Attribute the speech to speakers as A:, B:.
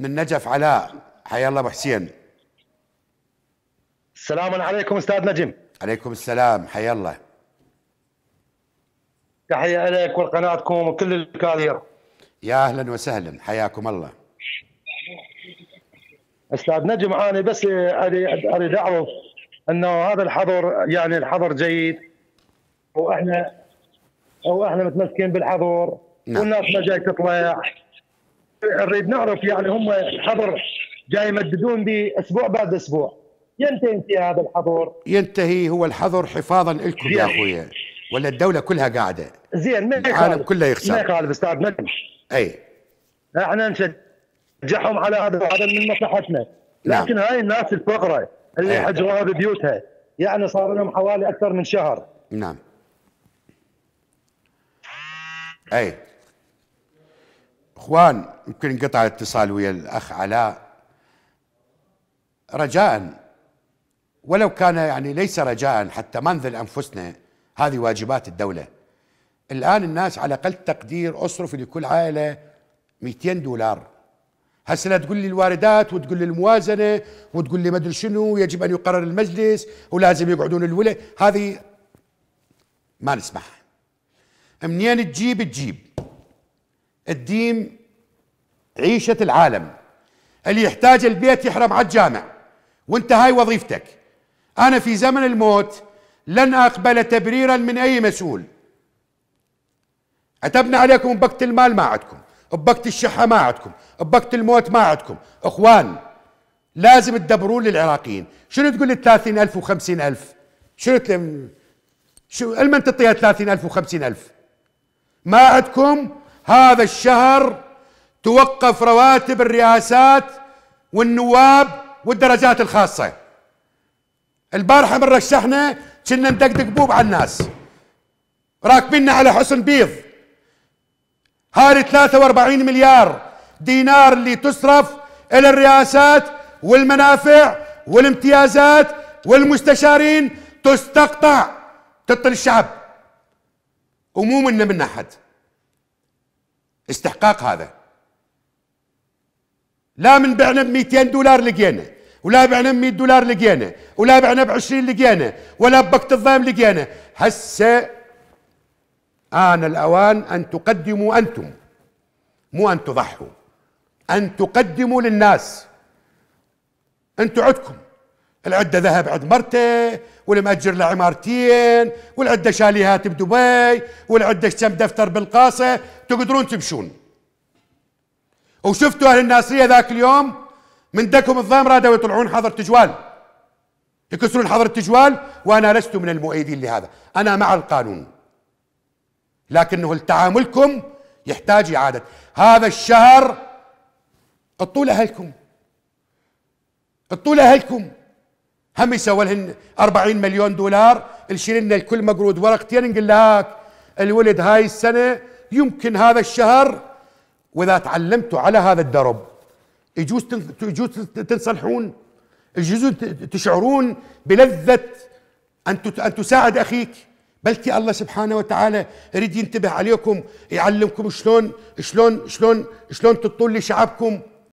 A: من نجف علاء حيا الله ابو حسين السلام عليكم استاذ نجم عليكم السلام حيا الله
B: تحيه لك ولقناتكم وكل الكادير يا اهلا وسهلا حياكم الله استاذ نجم انا بس اريد اعرف انه هذا الحظر يعني الحظر جيد واحنا واحنا متمسكين بالحظر نعم. والناس ما جاي تطلع نريد نعرف يعني هم الحظر جاي يمددون باسبوع بعد اسبوع
A: ينتهي في هذا الحظر ينتهي هو الحظر حفاظا لكم يا اخويا ولا الدوله كلها قاعده زين
B: ما يخالف العالم كله يخسر ما يخالف استاذ نجم اي احنا نشجعهم على هذا هذا من مصلحتنا نعم. لكن نعم. هاي الناس الفقراء اللي أيه. حجروها ببيوتها يعني صار لهم حوالي اكثر من شهر
A: نعم اي اخوان يمكن انقطع الاتصال ويا الاخ علاء رجاء ولو كان يعني ليس رجاء حتى ما نذل انفسنا هذه واجبات الدوله الان الناس على اقل تقدير اصرف لكل عائله 200 دولار هسه لا تقول لي الواردات وتقول لي الموازنه وتقول لي ما ادري شنو يجب ان يقرر المجلس ولازم يقعدون الولاء هذه ما نسمعها منين تجيب تجيب الديم عيشة العالم اللي يحتاج البيت يحرم على الجامع وانت هاي وظيفتك أنا في زمن الموت لن أقبل تبريرا من أي مسؤول عتبنا عليكم بقت المال ما عندكم بقت الشحة ما عندكم بقت الموت ما عندكم إخوان لازم تدبرون للعراقيين شنو تقول لل 30000 و50000 شنو تلم شو لمن تعطيها 30000 و50000 ما عندكم هذا الشهر توقف رواتب الرئاسات والنواب والدرجات الخاصة البارحة من رشحنا كنا ندقدق بوب على الناس راكبيننا على حسن بيض هاري 43 مليار دينار اللي تصرف الى الرئاسات والمنافع والامتيازات والمستشارين تستقطع تطل الشعب ومو منا من احد استحقاق هذا لا من بعنا ب 200 دولار لقينا ولا بعنا ب 100 دولار لقينا ولا بعنا ب 20 لقينا ولا ببكت الضيم لقينا هسه آن الأوان أن تقدموا أنتم مو أن تضحوا أن تقدموا للناس أنتم عدكم العدة ذهب عند مرته والمأجر له عمارتين والعدة شاليهات بدبي والعدة كم دفتر بالقاصة تقدرون تمشون وشفتوا اهل الناصريه ذاك اليوم من دكم الظام رادوا يطلعون حظر تجوال يكسرون حظر التجوال وانا لست من المؤيدين لهذا انا مع القانون لكنه التعاملكم يحتاج اعاده هذا الشهر الطول أهلكم الطول أهلكم هم يسوى لهم 40 مليون دولار نشيل لنا الكل مقرود ورقتين نقول لك الولد هاي السنه يمكن هذا الشهر واذا تعلمتوا على هذا الدرب يجوز يجوز تنصلحون يجوز تشعرون بلذه ان ان تساعد اخيك بلكي الله سبحانه وتعالى يريد ينتبه عليكم يعلمكم شلون شلون شلون شلون تطول لشعبكم